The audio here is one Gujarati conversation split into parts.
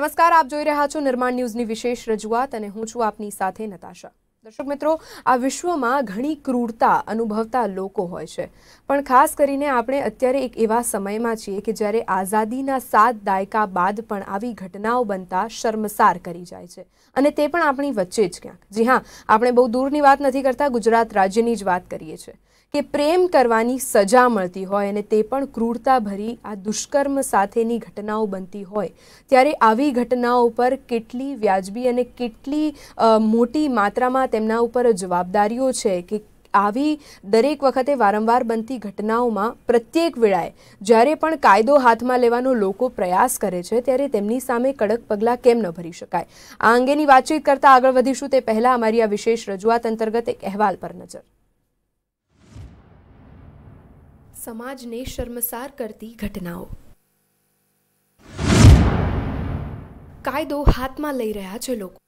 નમસ્કાર આપ જોઈ રહ્યા છો નિર્માણ ન્યૂઝની વિશેષ રજૂઆત અને હું છું આપની સાથે નતાશા દર્શક મિત્રો આ વિશ્વમાં ઘણી ક્રૂરતા અનુભવતા લોકો હોય છે પણ ખાસ કરીને આપણે અત્યારે એક એવા સમયમાં છીએ કે જ્યારે આઝાદીના સાત દાયકા બાદ પણ આવી ઘટનાઓ બનતા શર્મસાર કરી જાય છે અને તે પણ આપણી વચ્ચે જ ક્યાંક જી હા આપણે બહુ દૂરની વાત નથી કરતા ગુજરાત રાજ્યની જ વાત કરીએ છીએ કે પ્રેમ કરવાની સજા મળતી હોય અને તે પણ ક્રૂરતા ભરી આ દુષ્કર્મ સાથેની ઘટનાઓ બનતી હોય ત્યારે આવી ઘટનાઓ પર કેટલી વ્યાજબી અને કેટલી મોટી માત્રામાં તેમના ઉપર જવાબદારીઓ છે કે આવી દરેક વખતે વારંવાર બનતી ઘટનાઓમાં પ્રત્યેક વેળાએ જ્યારે પણ કાયદો હાથમાં લેવાનો લોકો પ્રયાસ કરે છે ત્યારે તેમની સામે કડક પગલાં કેમ ન ભરી શકાય આ અંગેની વાતચીત કરતાં આગળ વધીશું તે પહેલાં અમારી આ વિશેષ રજૂઆત અંતર્ગત એક અહેવાલ પર નજર સમાજને શર્મસાર કરતી ઘટનાઓ કાયદો હાથમાં લઈ રહ્યા છે લોકો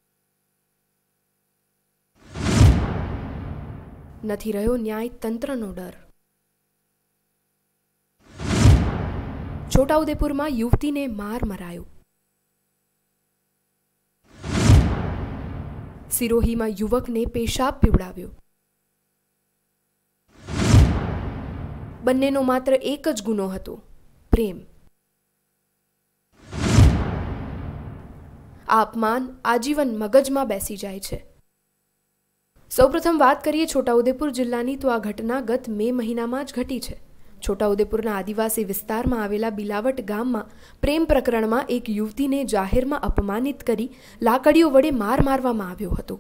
નથી રહ્યો ન્યાય તંત્રનો ડર છોટાઉદેપુરમાં યુવતીને માર મરાયો સિરોહીમાં યુવકને પેશાબ પીવડાવ્યો બંનેનો માત્ર એક જ ગુનો હતો પ્રેમ આ અપમાન આજીવન મગજમાં બેસી જાય છે સૌપ્રથમ વાત કરીએ છોટાઉદેપુર જિલ્લાની તો આ ઘટના ગત મે મહિનામાં જ ઘટી છે છોટાઉદેપુરના આદિવાસી વિસ્તારમાં આવેલા બિલાવટ ગામમાં પ્રેમ પ્રકરણમાં એક યુવતીને જાહેરમાં અપમાનિત કરી લાકડીઓ વડે માર મારવામાં આવ્યો હતો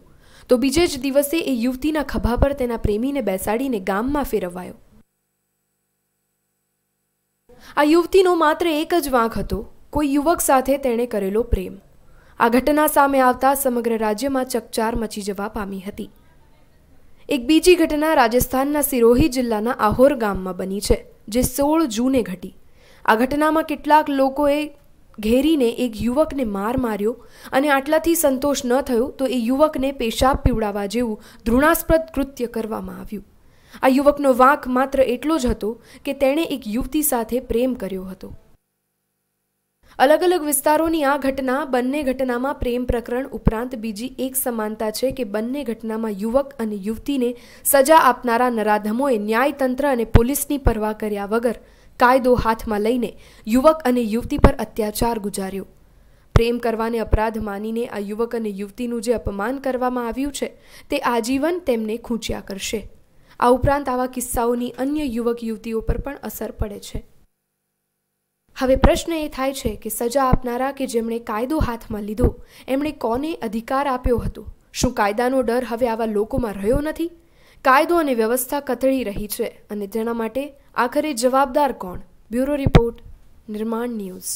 તો બીજે જ દિવસે એ યુવતીના ખભા પર તેના પ્રેમીને બેસાડીને ગામમાં ફેરવાયો આ યુવતીનો માત્ર એક જ વાંક હતો કોઈ યુવક સાથે તેણે કરેલો પ્રેમ આ ઘટના સામે આવતા સમગ્ર રાજ્યમાં ચકચાર મચી જવા પામી હતી એક બીજી ઘટના રાજસ્થાનના સિરોહી જિલ્લાના આહોર ગામમાં બની છે જે સોળ જૂને ઘટી આ ઘટનામાં કેટલાક લોકોએ ઘેરીને એક યુવકને માર માર્યો અને આટલાથી સંતોષ ન થયો તો એ યુવકને પેશાબ પીવડાવવા જેવું ધૃણાસ્પદ કૃત્ય કરવામાં આવ્યું આ યુવકનો વાંક માત્ર એટલો જ હતો કે તેણે એક યુવતી સાથે પ્રેમ કર્યો હતો અલગ અલગ વિસ્તારોની આ ઘટના બંને ઘટનામાં પ્રેમ પ્રકરણ ઉપરાંત બીજી એક સમાનતા છે કે બંને ઘટનામાં યુવક અને યુવતીને સજા આપનારા નરાધમોએ ન્યાયતંત્ર અને પોલીસની પરવા કર્યા વગર કાયદો હાથમાં લઈને યુવક અને યુવતી પર અત્યાચાર ગુજાર્યો પ્રેમ કરવાને અપરાધ માનીને આ યુવક અને યુવતીનું જે અપમાન કરવામાં આવ્યું છે તે આજીવન તેમને ખૂંચ્યા કરશે આ ઉપરાંત આવા કિસ્સાઓની અન્ય યુવક યુવતીઓ પર પણ અસર પડે છે હવે પ્રશ્ન એ થાય છે કે સજા આપનારા કે જેમણે કાયદો હાથમાં લીધો એમણે કોને અધિકાર આપ્યો હતો શું કાયદાનો ડર હવે આવા લોકોમાં રહ્યો નથી કાયદો અને વ્યવસ્થા કથળી રહી છે અને તેના માટે આખરે જવાબદાર કોણ બ્યુરો રિપોર્ટ નિર્માણ ન્યૂઝ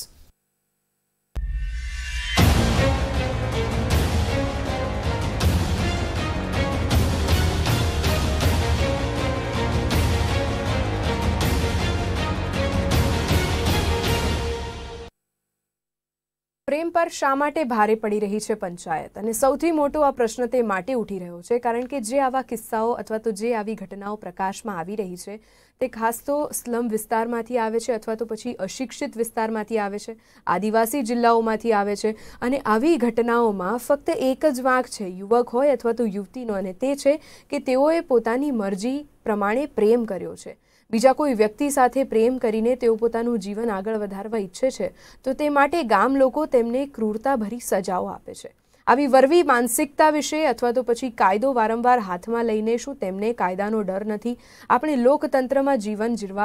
પર શા માટે ભારે પડી રહી છે પંચાયત અને સૌથી મોટો આ પ્રશ્ન તે માટે ઉઠી રહ્યો છે કારણ કે જે આવા કિસ્સાઓ અથવા તો જે આવી ઘટનાઓ પ્રકાશમાં આવી રહી છે તે ખાસ તો સ્લમ વિસ્તારમાંથી આવે છે અથવા તો પછી અશિક્ષિત વિસ્તારમાંથી આવે છે આદિવાસી જિલ્લાઓમાંથી આવે છે અને આવી ઘટનાઓમાં ફક્ત એક જ વાંક છે યુવક હોય અથવા તો યુવતીનો અને તે છે કે તેઓએ પોતાની મરજી પ્રમાણે પ્રેમ કર્યો છે બીજા કોઈ વ્યક્તિ સાથે પ્રેમ કરીને તેઓ પોતાનું જીવન આગળ વધારવા ઈચ્છે છે તો તે માટે ગામ લોકો તેમને ક્રૂરતાભરી સજાઓ આપે છે આવી વરવી માનસિકતા વિશે અથવા તો પછી કાયદો વારંવાર હાથમાં લઈને શું તેમને કાયદાનો ડર નથી આપણે લોકતંત્રમાં જીવન જીરવા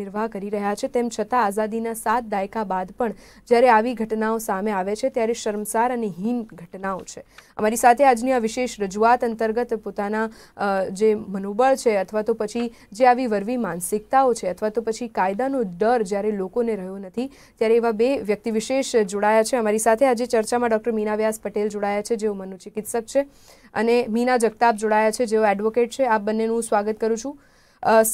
નિર્વાહ કરી રહ્યા છે તેમ છતાં આઝાદીના સાત દાયકા બાદ પણ જ્યારે આવી ઘટનાઓ સામે આવે છે ત્યારે શર્મસાર અને હીન ઘટનાઓ છે અમારી સાથે આજની આ વિશેષ રજૂઆત અંતર્ગત પોતાના જે મનોબળ છે અથવા તો પછી જે આવી વરવી માનસિકતાઓ છે અથવા તો પછી કાયદાનો ડર જ્યારે લોકોને રહ્યો નથી ત્યારે એવા બે વ્યક્તિ વિશેષ જોડાયા છે અમારી સાથે આજે ચર્ચામાં ડૉક્ટર મીના વ્યાસ પટેલ જોડાયા છે જેઓ મનોચિકિત્સક છે અને મીના જગતાપ જોડાયા છે જેઓ એડવોકેટ છે આપ બંનેનું સ્વાગત કરું છું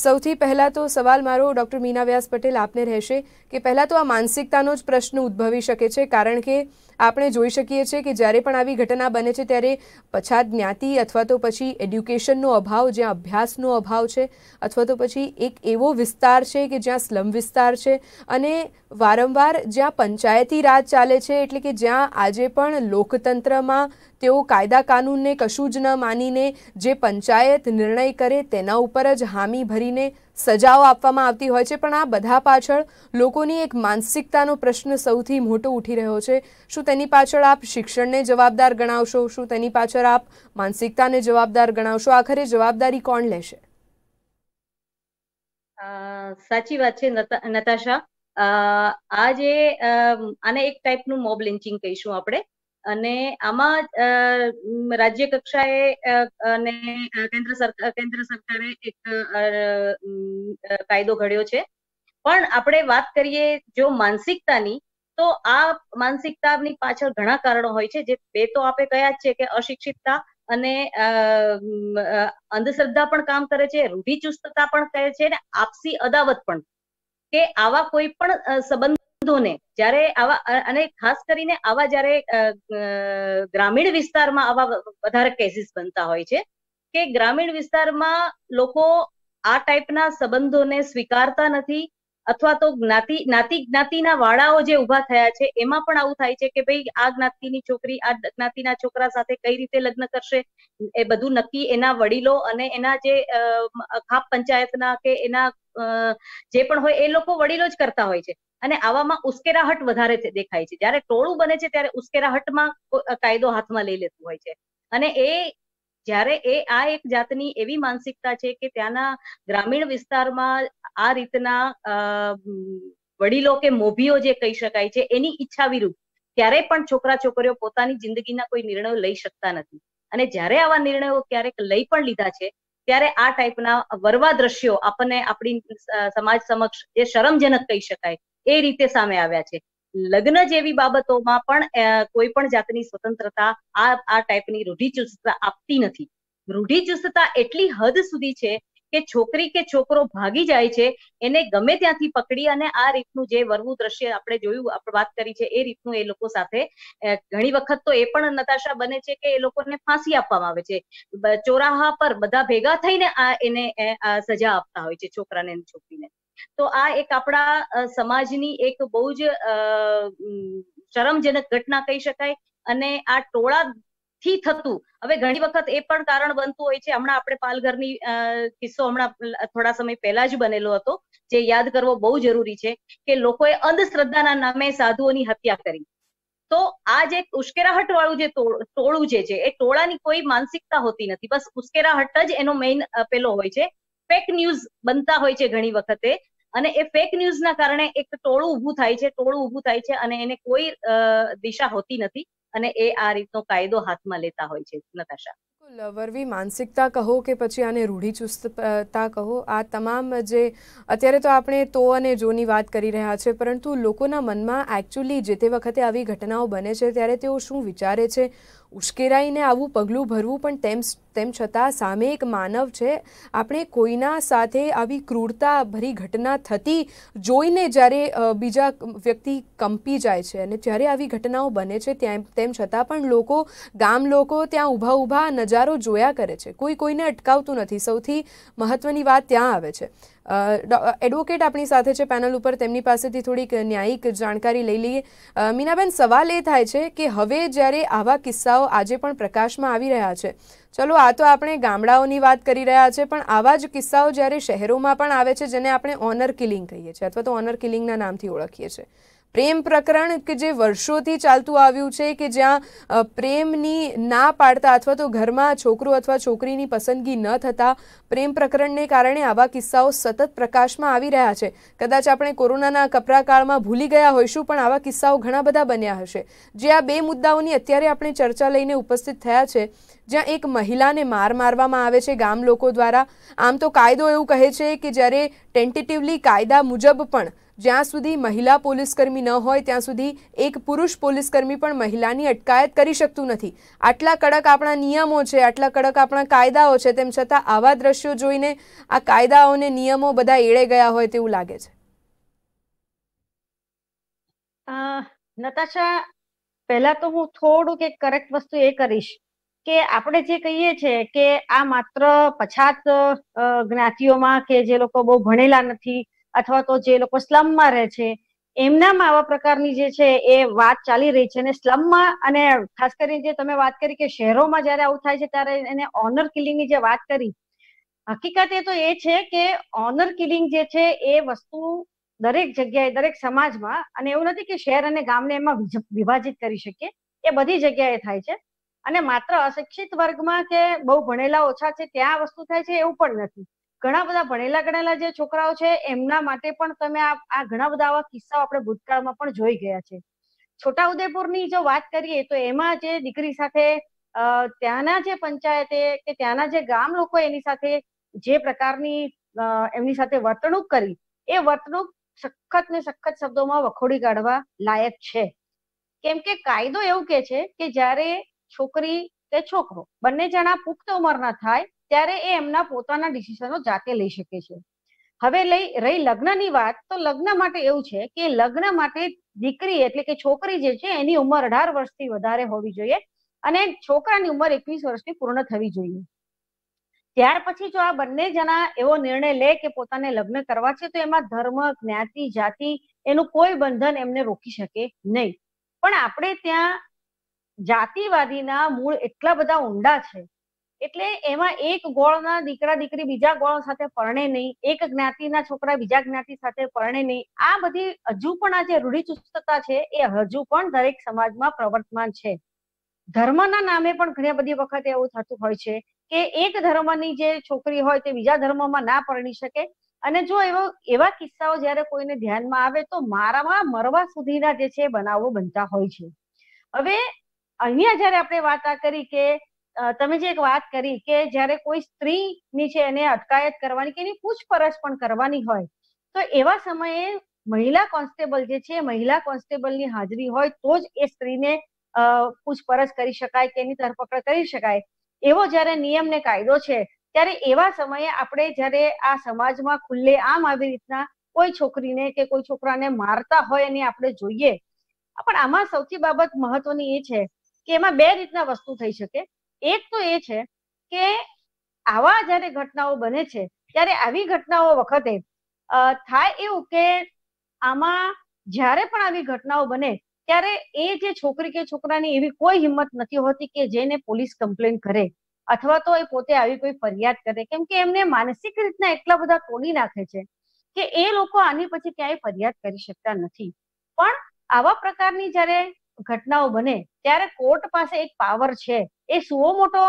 સૌથી પહેલાં તો સવાલ મારો ડૉક્ટર મીના વ્યાસ પટેલ આપને રહેશે કે પહેલાં તો આ માનસિકતાનો જ પ્રશ્ન ઉદ્ભવી શકે છે કારણ કે આપણે જોઈ શકીએ છીએ કે જ્યારે પણ આવી ઘટના બને છે ત્યારે પછાત જ્ઞાતિ અથવા તો પછી એડ્યુકેશનનો અભાવ જ્યાં અભ્યાસનો અભાવ છે અથવા તો પછી એક એવો વિસ્તાર છે કે જ્યાં સ્લમ વિસ્તાર છે અને વારંવાર જ્યાં પંચાયતી રાજ ચાલે છે એટલે કે જ્યાં આજે પણ લોકતંત્રમાં તેઓ કાયદા કાનૂનને કશું જ ન માનીને જે પંચાયત નિર્ણય કરે તેના ઉપર જ હામી ભરીને સજાઓ આપવામાં આવતી હોય છે પણ આ બધા પાછળ લોકોની એક માનસિકતાનો પ્રશ્ન સૌથી મોટો ઉઠી રહ્યો છે શું તેની પાછળ આપ શિક્ષણને જવાબદાર ગણાવશો શું તેની પાછળ આપ માનસિકતાને જવાબદાર ગણાવશો આખરે જવાબદારી કોણ લેશે સાચી વાત છે નતાશા આ જે અને એક ટાઈપનું મોબ લિન્ચિંગ કહીશું આપણે અને આમાં રાજ્ય કક્ષાએ અને કેન્દ્ર સરકાર કેન્દ્ર સરકારે એક કાયદો ઘડ્યો છે પણ આપણે વાત કરીએ જો માનસિકતાની તો આ માનસિકતાની પાછળ ઘણા કારણો હોય છે જે બે તો આપણે કયા જ છે કે અશિક્ષિતતા અને અંધશ્રદ્ધા પણ કામ કરે છે રૂઢિચુસ્તતા પણ કહે છે અને આપસી અદાવત પણ કે આવા કોઈ પણ સંબંધ વૃદ્ધોને જ્યારે આવા અને ખાસ કરીને આવા જ્યારે ગ્રામીણ વિસ્તારમાં આવા વધારે કેસીસ બનતા હોય છે કે ગ્રામીણ વિસ્તારમાં લોકો આ ટાઈપના સંબંધોને સ્વીકારતા નથી અથવા તો જ્ઞાતિ જ્ઞાતિ જ્ઞાતિના વાળાઓ જે ઉભા થયા છે એમાં પણ આવું થાય છે કે ભાઈ આ જ્ઞાતિની છોકરી આ જ્ઞાતિના છોકરા સાથે કઈ રીતે લગ્ન કરશે એ બધું નક્કી એના વડીલો અને એના જે ખાપ પંચાયતના કે એના જે પણ હોય એ લોકો વડીલો જ કરતા હોય છે અને આવામાં ઉશ્કેરાહટ વધારે દેખાય છે જ્યારે ટોળું બને છે ત્યારે ઉશ્કેરાહટમાં કાયદો હાથમાં લઈ લેતું હોય છે અને એ જ્યારે એ આ એક જાતની એવી માનસિકતા છે કે ત્યાંના ગ્રામીણ વિસ્તારમાં આ રીતના વડીલો કે મોભીઓ જે કહી શકાય છે એની ઈચ્છા વિરુદ્ધ ક્યારે પણ છોકરા છોકરીઓ પોતાની જિંદગીના કોઈ નિર્ણયો લઈ શકતા નથી અને જ્યારે આવા નિર્ણયો ક્યારેક લઈ પણ લીધા છે ત્યારે આ ટાઈપના વરવા દ્રશ્યો આપણને આપણી સમાજ સમક્ષ જે શરમજનક કહી શકાય એ રીતે સામે આવ્યા છે લગ્ન જેવી બાબતોમાં પણ કોઈ પણ જાતની સ્વતંત્રતા આ આ ટાઈપની રૂઢિચુસ્તતા આપતી નથી રૂઢિચુસ્તતા એટલી હદ સુધી છે કે છોકરી કે છોકરો ભાગી જાય છે એને ગમે ત્યાંથી પકડી અને આ રીતનું જે વરવું દ્રશ્ય આપણે જોયું આપણે વાત કરી છે એ રીતનું એ લોકો સાથે ઘણી વખત તો એ પણ નતાશા બને છે કે એ લોકોને ફાંસી આપવામાં આવે છે ચોરાહા પર બધા ભેગા થઈને આ એને સજા આપતા હોય છે છોકરાને છોકરીને તો આ એક આપણા સમાજની એક બહુ જ શરમજનક ઘટના કહી શકાય અને આ ટોળા થી થતું હવે ઘણી વખત એ પણ કારણ બનતું હોય છે હમણાં આપણે પાલઘરની કિસ્સો હમણાં થોડા સમય પહેલા જ બનેલો હતો જે યાદ કરવો બહુ જરૂરી છે કે લોકોએ અંધશ્રદ્ધાના નામે સાધુઓની હત્યા કરી તો આ જે ઉશ્કેરાહટ વાળું જે ટોળું જે છે એ ટોળાની કોઈ માનસિકતા હોતી નથી બસ ઉશ્કેરાહટ જ એનો મેઇન પેલો હોય છે ફેક ન્યૂઝ બનતા હોય છે ઘણી વખતે અને એ ફેક ન્યૂઝના કારણે એક ટોળું ઊભું થાય છે ટોળું ઊભું થાય છે અને એને કોઈ દિશા હોતી નથી અને એ આ રીતનો કાયદો હાથમાં લેતા હોય છે નતાશા લવરવી માનસિકતા કહો કે પછી આને રૂઢિચુસ્તતા કહો આ તમામ જે અત્યારે તો આપણે તો અને જોની વાત કરી રહ્યા છે પરંતુ લોકોના મનમાં એકચ્યુઅલી જે તે વખતે આવી ઘટનાઓ બને છે ત્યારે તેઓ શું વિચારે છે ઉશ્કેરાઈને આવું પગલું ભરવું પણ તેમ તેમ છતાં સામે એક માનવ છે આપણે કોઈના સાથે આવી ક્રૂરતા ભરી ઘટના થતી જોઈને જ્યારે બીજા વ્યક્તિ કંપી જાય છે અને જ્યારે આવી ઘટનાઓ બને છે ત્યાં તેમ છતાં પણ લોકો ગામ લોકો ત્યાં ઊભા ઊભા નજારો જોયા કરે છે કોઈ કોઈને અટકાવતું નથી સૌથી મહત્ત્વની વાત ત્યાં આવે છે એડવોકેટ આપણી સાથે છે પેનલ ઉપર તેમની પાસેથી થોડીક ન્યાયિક જાણકારી લઈ લઈએ મીનાબેન સવાલ એ થાય છે કે હવે જ્યારે આવા કિસ્સાઓ આજે પણ પ્રકાશમાં આવી રહ્યા છે ચલો આ તો આપણે ગામડાઓની વાત કરી રહ્યા છે પણ આવા જ કિસ્સાઓ જ્યારે શહેરોમાં પણ આવે છે જેને આપણે ઓનર કિલિંગ કહીએ છીએ અથવા તો ઓનર કિલિંગના નામથી ઓળખીએ છીએ પ્રેમ પ્રકરણ કે જે વર્ષોથી ચાલતું આવ્યું છે કે જ્યાં પ્રેમની ના પાડતા અથવા તો ઘરમાં છોકરો અથવા છોકરીની પસંદગી ન થતા પ્રેમ પ્રકરણને કારણે આવા કિસ્સાઓ સતત પ્રકાશમાં આવી રહ્યા છે કદાચ આપણે કોરોનાના કપરાકાળમાં ભૂલી ગયા હોઈશું પણ આવા કિસ્સાઓ ઘણા બધા બન્યા હશે જે આ બે મુદ્દાઓની અત્યારે આપણે ચર્ચા લઈને ઉપસ્થિત થયા છે જ્યાં એક મહિલાને માર મારવામાં આવે છે ગામ લોકો દ્વારા આમ તો કાયદો એવું કહે છે કે જ્યારે ટેન્ટેટિવલી કાયદા મુજબ પણ જ્યાં સુધી મહિલા પોલીસકર્મી ન હોય ત્યાં સુધી એક પુરુષ પોલીસકર્મી પણ મહિલાની અટકાયત કરી શકતું નથી આટલા કડક આપણા નિયમો છે આટલા કડક આપણા કાયદાઓ છે તેમ છતાં આવા દ્રશ્યો જોઈને આ કાયદાઓને નિયમો બધા એળે ગયા હોય તેવું લાગે છે નતાશા પહેલા તો હું થોડુંક એક કરેક્ટ વસ્તુ એ કરીશ કે આપણે જે કહીએ છીએ કે આ માત્ર પછાત જ્ઞાતિઓમાં કે જે લોકો બહુ ભણેલા નથી અથવા તો જે લોકો સ્લમમાં રહે છે એમનામાં આવા પ્રકારની જે છે એ વાત ચાલી રહી છે અને સ્લમમાં અને ખાસ કરીને જે તમે વાત કરી કે શહેરોમાં જ્યારે આવું થાય છે ત્યારે એને ઓનર કિલિંગની જે વાત કરી હકીકત એ તો એ છે કે ઓનર કિલિંગ જે છે એ વસ્તુ દરેક જગ્યાએ દરેક સમાજમાં અને એવું નથી કે શહેર અને ગામને એમાં વિભાજિત કરી શકીએ એ બધી જગ્યાએ થાય છે અને માત્ર અશિક્ષિત વર્ગમાં કે બહુ ભણેલા ઓછા છે ત્યાં વસ્તુ થાય છે એવું પણ નથી ઘણા બધા ભણેલા ગણેલા જે છોકરાઓ છે એમના માટે પણ તમે આ ઘણા બધા આવા કિસ્સાઓ આપણે ભૂતકાળમાં પણ જોઈ ગયા છે છોટા છોટાઉદેપુરની જો વાત કરીએ તો એમાં જે દીકરી સાથે ત્યાંના જે પંચાયતે કે ત્યાંના જે ગામ લોકો એની સાથે જે પ્રકારની એમની સાથે વર્તણૂક કરી એ વર્તણૂક સખત ને સખત શબ્દોમાં વખોડી કાઢવા લાયક છે કેમ કે કાયદો એવું કે છે કે જ્યારે છોકરી કે છોકરો બંને જણા પુખ્ત ઉંમરના થાય ત્યારે એ એમના પોતાના ડિસિઝનો જાતે લઈ શકે છે હવે લઈ રહી લગ્નની વાત તો લગ્ન માટે એવું છે કે લગ્ન માટે દીકરી એટલે કે છોકરી જે છે એની ઉંમર અઢાર વર્ષથી વધારે હોવી જોઈએ અને છોકરાની ઉંમર એકવીસ વર્ષની પૂર્ણ થવી જોઈએ ત્યાર પછી જો આ બંને જણા એવો નિર્ણય લે કે પોતાને લગ્ન કરવા છે તો એમાં ધર્મ જ્ઞાતિ જાતિ એનું કોઈ બંધન એમને રોકી શકે નહીં પણ આપણે ત્યાં જાતિવાદીના મૂળ એટલા બધા ઊંડા છે એટલે એમાં એક ગોળના દીકરા દીકરી બીજા ગોળ સાથે પરણે નહીં એક જ્ઞાતિના છોકરા બીજા જ્ઞાતિ સાથે પરણે નહીં આ બધી હજુ પણ આ જે રૂઢિચુસ્તતા છે એ હજુ પણ દરેક સમાજમાં પ્રવર્તમાન છે ધર્મના નામે પણ ઘણી બધી વખત એવું થતું હોય છે કે એક ધર્મની જે છોકરી હોય તે બીજા ધર્મમાં ના પરણી શકે અને જો એવો એવા કિસ્સાઓ જ્યારે કોઈને ધ્યાનમાં આવે તો મારામાં મરવા સુધીના જે છે બનાવો બનતા હોય છે હવે અહીંયા જયારે આપણે વાત આ કરી કે તમે જે એક વાત કરી કે જ્યારે કોઈ સ્ત્રીની છે એને અટકાયત કરવાની કે એની પૂછપરછ પણ કરવાની હોય તો એવા સમયે મહિલા કોન્સ્ટેબલ જે છે મહિલા કોન્સ્ટેબલની હાજરી હોય તો જ એ સ્ત્રીને પૂછપરછ કરી શકાય કે એની ધરપકડ કરી શકાય એવો જ્યારે નિયમ ને કાયદો છે ત્યારે એવા સમયે આપણે જ્યારે આ સમાજમાં ખુલ્લે આમ આવી રીતના કોઈ છોકરીને કે કોઈ છોકરાને મારતા હોય એને આપણે જોઈએ પણ આમાં સૌથી બાબત મહત્વની એ છે કે એમાં બે રીતના વસ્તુ થઈ શકે એક તો એ છે કે આવા જ્યારે ઘટનાઓ બને છે ત્યારે આવી ઘટનાઓ વખતે થાય એવું કે આમાં જ્યારે પણ આવી ઘટનાઓ બને ત્યારે એ જે છોકરી કે છોકરાની એવી કોઈ હિંમત નથી હોતી કે જેને પોલીસ કમ્પ્લેન કરે અથવા તો એ પોતે આવી કોઈ ફરિયાદ કરે કેમ કે એમને માનસિક રીતના એટલા બધા તોડી નાખે છે કે એ લોકો આની પછી ક્યાંય ફરિયાદ કરી શકતા નથી પણ આવા પ્રકારની જ્યારે ઘટનાઓ બને ત્યારે કોર્ટ પાસે એક પાવર છે એ સુઓ મોટો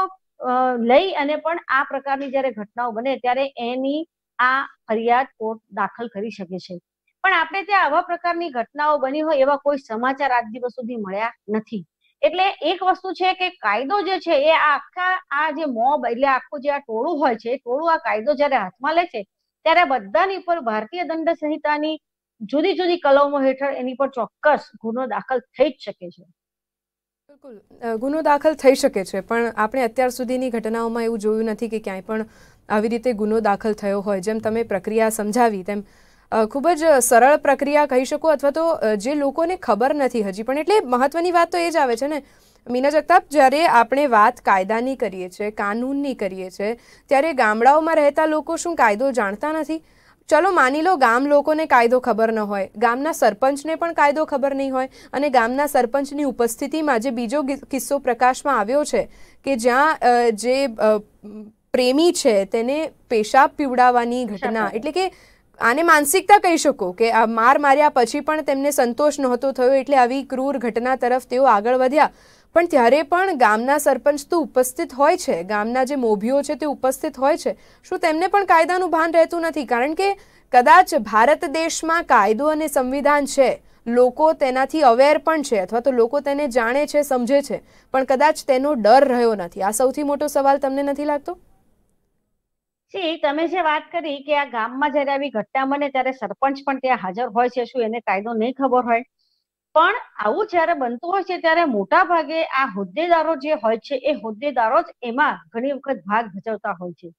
લઈ અને પણ આ પ્રકારની જ્યારે ઘટનાઓ બને ત્યારે એની આ ફરિયાદ કોર્ટ દાખલ કરી શકે છે પણ આપણે ત્યાં આવા પ્રકારની ઘટનાઓ બની હોય એવા કોઈ સમાચાર આજ દિવસ સુધી મળ્યા નથી એટલે એક વસ્તુ છે કે કાયદો જે છે એ આખા આ જે મોબ એટલે આખું જે આ ટોળું હોય છે એ ટોળું આ કાયદો જ્યારે હાથમાં લે છે ત્યારે બધાની ઉપર ભારતીય દંડ સંહિતાની જુદી જુદી કલમો હેઠળ એની પર ચોક્કસ ગુનો દાખલ થઈ જ શકે છે બિલકુલ ગુનો દાખલ થઈ શકે છે પણ આપણે અત્યાર સુધીની ઘટનાઓમાં એવું જોયું નથી કે ક્યાંય પણ આવી રીતે ગુનો દાખલ થયો હોય જેમ તમે પ્રક્રિયા સમજાવી તેમ ખૂબ જ સરળ પ્રક્રિયા કહી શકો અથવા તો જે લોકોને ખબર નથી હજી પણ એટલે મહત્વની વાત તો એ જ આવે છે ને મીના જગતાપ જ્યારે આપણે વાત કાયદાની કરીએ છીએ કાનૂનની કરીએ છીએ ત્યારે ગામડાઓમાં રહેતા લોકો શું કાયદો જાણતા નથી ચલો માની લો ગામ લોકોને કાયદો ખબર ન હોય ગામના સરપંચને પણ કાયદો ખબર નહીં હોય અને ગામના સરપંચની ઉપસ્થિતિમાં જે બીજો કિસ્સો પ્રકાશમાં આવ્યો છે કે જ્યાં જે પ્રેમી છે તેને પેશાબ પીવડાવવાની ઘટના એટલે કે આને માનસિકતા કહી શકો કે આ માર માર્યા પછી પણ તેમને સંતોષ નહોતો થયો એટલે આવી ક્રૂર ઘટના તરફ તેઓ આગળ વધ્યા પણ ત્યારે પણ ગામના સરપંચ તો ઉપસ્થિત હોય છે ગામના જે મોભીઓ છે તે ઉપસ્થિત હોય છે શું તેમને પણ કાયદાનું ભાન રહેતું નથી કારણ કે કદાચ ભારત દેશમાં કાયદો અને સંવિધાન છે લોકો તેનાથી અવેર પણ છે અથવા તો લોકો તેને જાણે છે સમજે છે પણ કદાચ તેનો ડર રહ્યો નથી આ સૌથી મોટો સવાલ તમને નથી લાગતો સી તમે જે વાત કરી કે આ ગામમાં જ્યારે આવી ઘટના બને ત્યારે સરપંચ પણ ત્યાં હાજર હોય છે શું એને કાયદો નહીં ખબર હોય પણ આવું જ્યારે બનતું હોય છે ત્યારે મોટા ભાગે આ હોદ્દેદારો જે હોય છે એ હોદ્દેદારો જ એમાં ઘણી વખત ભાગ ભજવતા હોય છે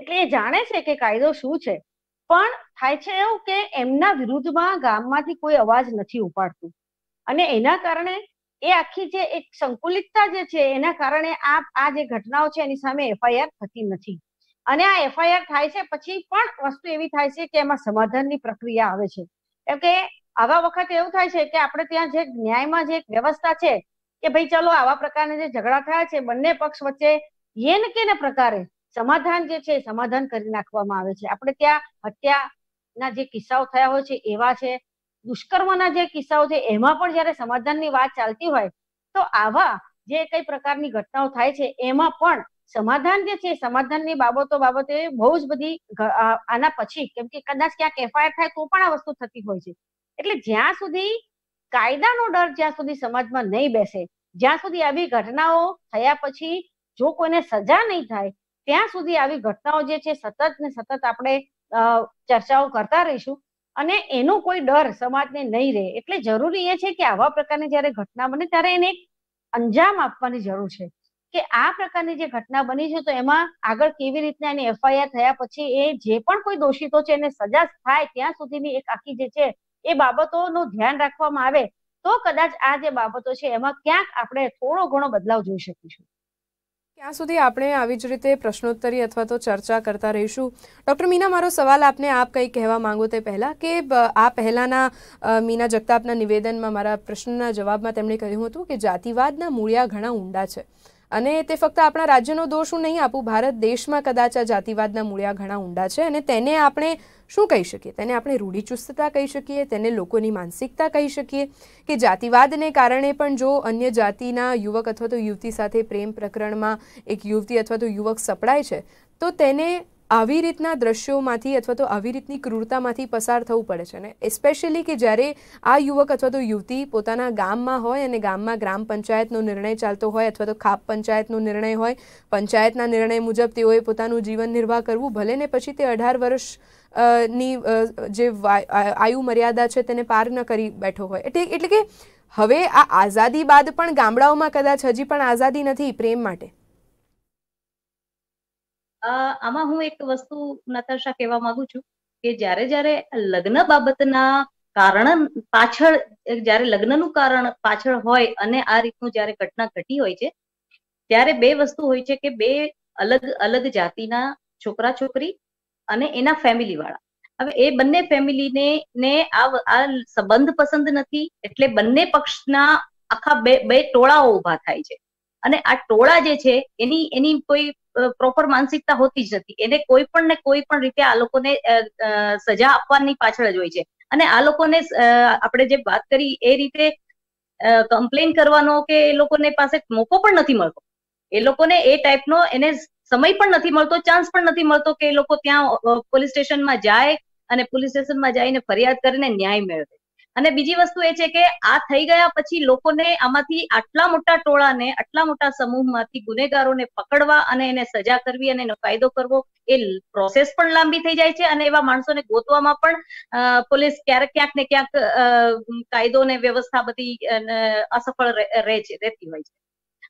એટલે એ જાણે છે કે કાયદો શું છે પણ થાય છે એવું કે એમના વિરુદ્ધમાં ગામમાંથી કોઈ અવાજ નથી ઉપાડતું અને એના કારણે એ આખી જે એક સંકુલિતતા જે છે એના કારણે આ આ જે ઘટનાઓ છે એની સામે એફઆઈઆર થતી નથી અને આ એફઆઈઆર થાય છે પછી પણ વસ્તુ એવી થાય છે કે એમાં સમાધાનની પ્રક્રિયા આવે છે કેમ કે આવા વખતે એવું થાય છે કે આપણે ત્યાં જે ન્યાયમાં જે વ્યવસ્થા છે કે ભાઈ ચલો આવા પ્રકારના જે ઝઘડા થયા છે બંને પક્ષ વચ્ચે યેન કે પ્રકારે સમાધાન જે છે સમાધાન કરી નાખવામાં આવે છે આપણે ત્યાં હત્યાના જે કિસ્સાઓ થયા હોય છે એવા છે દુષ્કર્મના જે કિસ્સાઓ છે એમાં પણ જયારે સમાધાનની વાત ચાલતી હોય તો આવા જે કઈ પ્રકારની ઘટનાઓ થાય છે એમાં પણ સમાધાન જે છે સમાધાનની બાબતો બાબતે બહુ જ બધી આના પછી કેમ કે કદાચ ક્યાંક એફઆઈઆર થાય તો પણ આ વસ્તુ થતી હોય છે એટલે જ્યાં સુધી કાયદાનો ડર જ્યાં સુધી સમાજમાં નહીં બેસે જ્યાં સુધી આવી ઘટનાઓ થયા પછી જો કોઈને સજા નહીં થાય ત્યાં સુધી આવી ઘટનાઓ જે છે સતત ને સતત આપણે ચર્ચાઓ કરતા રહીશું અને એનો કોઈ ડર સમાજને નહીં રહે એટલે જરૂરી એ છે કે આવા પ્રકારની જ્યારે ઘટના બને ત્યારે એને એક અંજામ આપવાની જરૂર છે કે આ પ્રકારની જે ઘટના બની છે તો એમાં આગળ કેવી રીતના એની એફઆઈઆર થયા પછી એ જે પણ કોઈ દોષિતો છે એને સજા થાય ત્યાં સુધીની એક આખી જે છે એ બાબતોનું ધ્યાન રાખવામાં આવે તો કદાચ આ જે બાબતો છે એમાં ક્યાંક આપણે થોડો ઘણો બદલાવ જોઈ શકીશું ત્યાં સુધી આપણે આવી જ રીતે પ્રશ્નોત્તરી અથવા તો ચર્ચા કરતા રહીશું ડૉક્ટર મીના મારો સવાલ આપને આપ કંઈ કહેવા માંગો તે પહેલાં કે આ પહેલાંના મીના જગતાપના નિવેદનમાં મારા પ્રશ્નના જવાબમાં તેમણે કહ્યું હતું કે જાતિવાદના મૂળિયા ઘણા ઊંડા છે અને તે ફક્ત આપણા રાજ્યનો દોષ હું નહીં આપું ભારત દેશમાં કદાચ આ જાતિવાદના મૂળિયા ઘણા ઊંડા છે અને તેને આપણે શું કહી શકીએ તેને આપણે રૂઢિચુસ્તતા કહી શકીએ તેને લોકોની માનસિકતા કહી શકીએ કે જાતિવાદને કારણે પણ જો અન્ય જાતિના યુવક અથવા તો યુવતી સાથે પ્રેમ પ્રકરણમાં એક યુવતી અથવા તો યુવક સપડાય છે તો તેને આવી રીતના દ્રશ્યોમાંથી અથવા તો આવી રીતની ક્રૂરતામાંથી પસાર થવું પડે છે ને એસ્પેશિયલી કે જ્યારે આ યુવક અથવા તો યુવતી પોતાના ગામમાં હોય અને ગામમાં ગ્રામ પંચાયતનો નિર્ણય ચાલતો હોય અથવા તો ખાપ પંચાયતનો નિર્ણય હોય પંચાયતના નિર્ણય મુજબ તેઓએ પોતાનું જીવન નિર્વાહ કરવું ભલે ને પછી તે અઢાર વર્ષ ની જે આયુ મર્યાદા છે તેને પાર ન કરી બેઠો હોય એટલે એટલે કે હવે આ આઝાદી બાદ પણ ગામડાઓમાં કદાચ હજી પણ આઝાદી નથી પ્રેમ માટે આમાં હું એક વસ્તુ નતાશા કહેવા માંગુ છું કે જ્યારે જ્યારે લગ્ન બાબતના કારણ પાછળ જ્યારે લગ્નનું કારણ પાછળ હોય અને આ રીતનું જ્યારે ઘટના ઘટી હોય છે ત્યારે બે વસ્તુ હોય છે કે બે અલગ અલગ જાતિના છોકરા છોકરી અને એના ફેમિલી વાળા હવે એ બંને ફેમિલીને ને આ આ સંબંધ પસંદ નથી એટલે બંને પક્ષના આખા બે બે ટોળાઓ ઉભા થાય છે અને આ ટોળા જે છે એની એની કોઈ પ્રોપર માનસિકતા હોતી જ નથી એને કોઈ પણ ને કોઈ પણ રીતે આ લોકોને સજા આપવાની પાછળ જ હોય છે અને આ લોકોને આપણે જે વાત કરી એ રીતે કમ્પ્લેન કરવાનો કે એ લોકોને પાસે મોકો પણ નથી મળતો એ લોકોને એ ટાઈપનો એને સમય પણ નથી મળતો ચાન્સ પણ નથી મળતો કે એ લોકો ત્યાં પોલીસ સ્ટેશનમાં જાય અને પોલીસ સ્ટેશનમાં જઈને ફરિયાદ કરીને ન્યાય મેળવે અને બીજી વસ્તુ એ છે કે આ થઈ ગયા પછી લોકોને આમાંથી આટલા મોટા ટોળાને આટલા મોટા સમૂહમાંથી ગુનેગારોને પકડવા અને એને સજા કરવી અને એનો કાયદો કરવો એ પ્રોસેસ પણ લાંબી થઈ જાય છે અને એવા માણસોને ગોતવામાં પણ પોલીસ ક્યારેક ક્યાંક ને ક્યાંક કાયદો ને વ્યવસ્થા બધી અસફળ રહે છે રહેતી હોય છે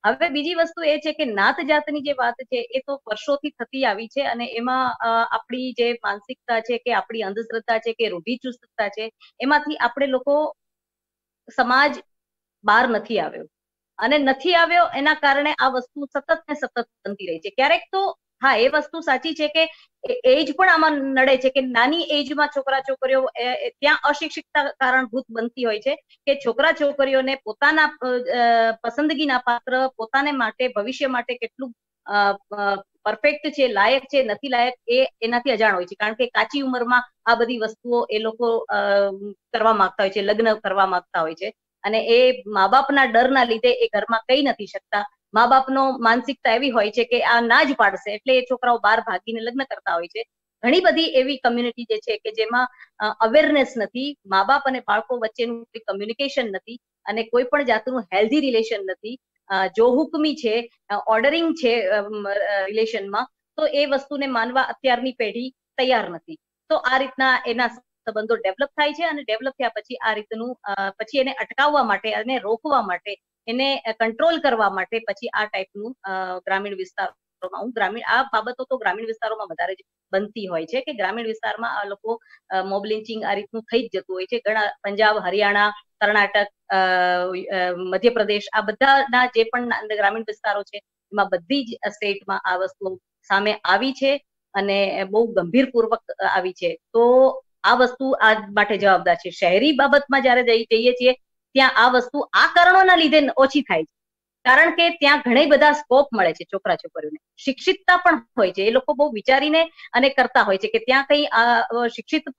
હવે બીજી વસ્તુ એ છે કે નાત જાતની જે વાત છે એ તો વર્ષોથી થતી આવી છે અને એમાં આપણી જે માનસિકતા છે કે આપણી અંધશ્રદ્ધા છે કે રૂઢિચુસ્તતા છે એમાંથી આપણે લોકો સમાજ બહાર નથી આવ્યો અને નથી આવ્યો એના કારણે આ વસ્તુ સતત ને સતત બનતી રહી છે ક્યારેક તો હા એ વસ્તુ સાચી છે કે એજ પણ આમાં નડે છે કે નાની એજમાં છોકરા છોકરીઓ ત્યાં અશિક્ષિતતા કારણભૂત બનતી હોય છે કે છોકરા છોકરીઓને પોતાના પસંદગીના પાત્ર પોતાને માટે ભવિષ્ય માટે કેટલું પરફેક્ટ છે લાયક છે નથી લાયક એ એનાથી અજાણ હોય છે કારણ કે કાચી ઉંમરમાં આ બધી વસ્તુઓ એ લોકો કરવા માંગતા હોય છે લગ્ન કરવા માંગતા હોય છે અને એ મા બાપના ડરના લીધે એ ઘરમાં કહી નથી શકતા મા બાપનો માનસિકતા એવી હોય છે કે આ ના જ પાડશે એટલે એ છોકરાઓ બહાર ભાગીને લગ્ન કરતા હોય છે ઘણી બધી એવી કમ્યુનિટી જે છે કે જેમાં અવેરનેસ નથી મા બાપ અને બાળકો વચ્ચેનું કમ્યુનિકેશન નથી અને કોઈ પણ જાતનું હેલ્ધી રિલેશન નથી જો હુકમી છે ઓર્ડરિંગ છે રિલેશનમાં તો એ વસ્તુને માનવા અત્યારની પેઢી તૈયાર નથી તો આ રીતના એના સંબંધો ડેવલપ થાય છે અને ડેવલપ થયા પછી આ રીતનું પછી એને અટકાવવા માટે અને રોકવા માટે એને કંટ્રોલ કરવા માટે પછી આ ટાઈપનું ગ્રામીણ વિસ્તારોમાં હું ગ્રામીણ આ બાબતો તો ગ્રામીણ વિસ્તારોમાં વધારે બનતી હોય છે કે ગ્રામીણ વિસ્તારમાં આ લોકો મોબ લિન્ચિંગ આ રીતનું થઈ જ જતું હોય છે ઘણા પંજાબ હરિયાણા કર્ણાટક મધ્યપ્રદેશ આ બધાના જે પણ ગ્રામીણ વિસ્તારો છે એમાં બધી જ સ્ટેટમાં આ વસ્તુ સામે આવી છે અને બહુ ગંભીરપૂર્વક આવી છે તો આ વસ્તુ આ માટે જવાબદાર છે શહેરી બાબતમાં જયારે જઈએ છીએ ત્યાં આ વસ્તુ આ કારણોના લીધે ઓછી થાય છે કારણ કે ત્યાં ઘણા બધા સ્કોપ મળે છે છોકરા છોકરીઓને શિક્ષિતતા પણ હોય છે એ લોકો બહુ વિચારીને અને કરતા હોય છે કે ત્યાં કઈ શિક્ષિત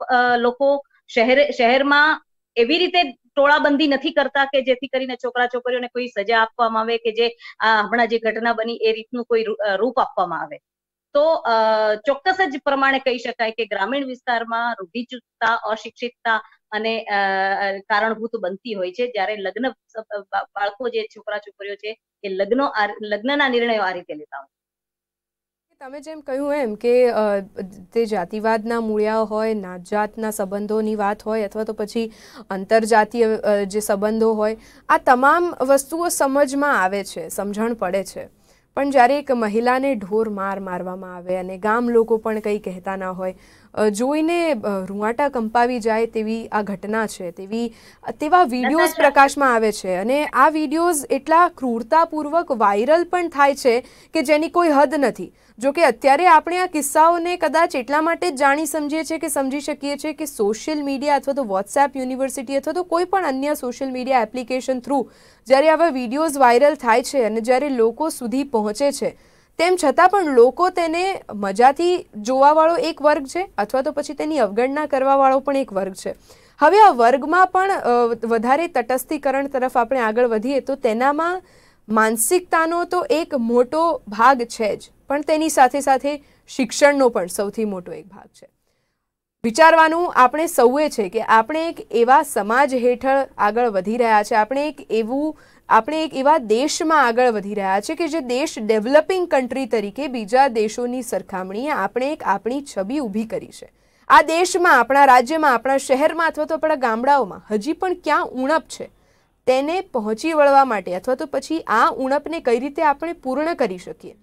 લોકો શહેર શહેરમાં એવી રીતે ટોળાબંધી નથી કરતા કે જેથી કરીને છોકરા છોકરીઓને કોઈ સજા આપવામાં આવે કે જે હમણાં જે ઘટના બની એ રીતનું કોઈ રૂપ આપવામાં આવે તો ચોક્કસ જ પ્રમાણે કહી શકાય કે ગ્રામીણ વિસ્તારમાં રૂઢિચુસ્તતા અશિક્ષિતતા અને કારણભૂત બનતી હોય છે જ્યારે લગ્ન બાળકો જે છોકરા છોકરીઓ છે એ લગ્નો લગ્નના નિર્ણયો આ રીતે લેતા હોય તમે જેમ કહ્યું એમ કે તે જાતિવાદના મૂળિયા હોય નાત સંબંધોની વાત હોય અથવા તો પછી આંતરજાતીય જે સંબંધો હોય આ તમામ વસ્તુઓ સમજમાં આવે છે સમજણ પડે છે પણ જ્યારે એક મહિલાને ઢોર માર મારવામાં આવે અને ગામ લોકો પણ કંઈ કહેતા ના હોય જોઈને રૂંવાટા કંપાવી જાય તેવી આ ઘટના છે તેવી તેવા વિડીયોઝ પ્રકાશમાં આવે છે અને આ વિડીયોઝ એટલા ક્રૂરતાપૂર્વક વાયરલ પણ થાય છે કે જેની કોઈ હદ નથી જો કે અત્યારે આપણે આ કિસ્સાઓને કદાચ એટલા માટે જ જાણી સમજીએ છીએ કે સમજી શકીએ છીએ કે સોશિયલ મીડિયા અથવા તો વોટ્સએપ યુનિવર્સિટી અથવા તો કોઈ પણ અન્ય સોશિયલ મીડિયા એપ્લિકેશન થ્રુ જ્યારે આવા વિડીયોઝ વાયરલ થાય છે અને જ્યારે લોકો સુધી પહોંચે છે તેમ છતાં પણ લોકો તેને મજાથી જોવાવાળો એક વર્ગ છે અથવા તો પછી તેની અવગણના કરવાવાળો પણ એક વર્ગ છે હવે આ વર્ગમાં પણ વધારે તટસ્થીકરણ તરફ આપણે આગળ વધીએ તો તેનામાં માનસિકતાનો તો એક મોટો ભાગ છે જ પણ તેની સાથે સાથે શિક્ષણનો પણ સૌથી મોટો એક ભાગ છે વિચારવાનું આપણે સૌએ છે કે આપણે એક એવા સમાજ હેઠળ આગળ વધી રહ્યા છે આપણે એક એવું આપણે એક એવા દેશમાં આગળ વધી રહ્યા છે કે જે દેશ ડેવલપિંગ કન્ટ્રી તરીકે બીજા દેશોની સરખામણીએ આપણે એક આપણી છબી ઊભી કરી છે આ દેશમાં આપણા રાજ્યમાં આપણા શહેરમાં અથવા તો આપણા ગામડાઓમાં હજી પણ ક્યાં ઉણપ છે તેને પહોંચી વળવા માટે અથવા તો પછી આ ઉણપને કઈ રીતે આપણે પૂર્ણ કરી શકીએ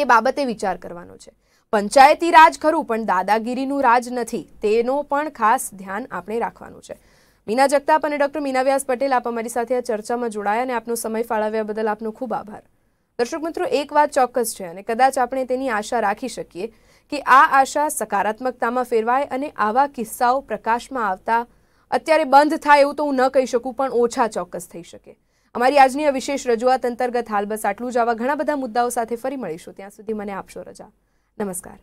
તે બાબતે વિચાર કરવાનો છે પંચાયતી રાજ ખરું પણ દાદાગીરીનું રાજ નથી તેનો પણ ખાસ ધ્યાન આપણે રાખવાનું છે મીના જગતાપ અને ડોક્ટર મીના વ્યાસ પટેલ આપ અમારી સાથે આ ચર્ચામાં જોડાયા અને આપનો સમય ફાળવ્યા બદલ આપનો ખૂબ આભાર દર્શક મિત્રો એક વાત ચોક્કસ છે અને કદાચ આપણે તેની આશા રાખી શકીએ કે આ આશા સકારાત્મકતામાં ફેરવાય અને આવા કિસ્સાઓ પ્રકાશમાં આવતા અત્યારે બંધ થાય એવું તો હું ન કહી શકું પણ ઓછા ચોક્કસ થઈ શકે અમારી આજની આ વિશેષ રજૂઆત અંતર્ગત હાલ બસ આટલું જ આવા ઘણા બધા મુદ્દાઓ સાથે ફરી મળીશું ત્યાં સુધી મને આપશો રજા નમસ્કાર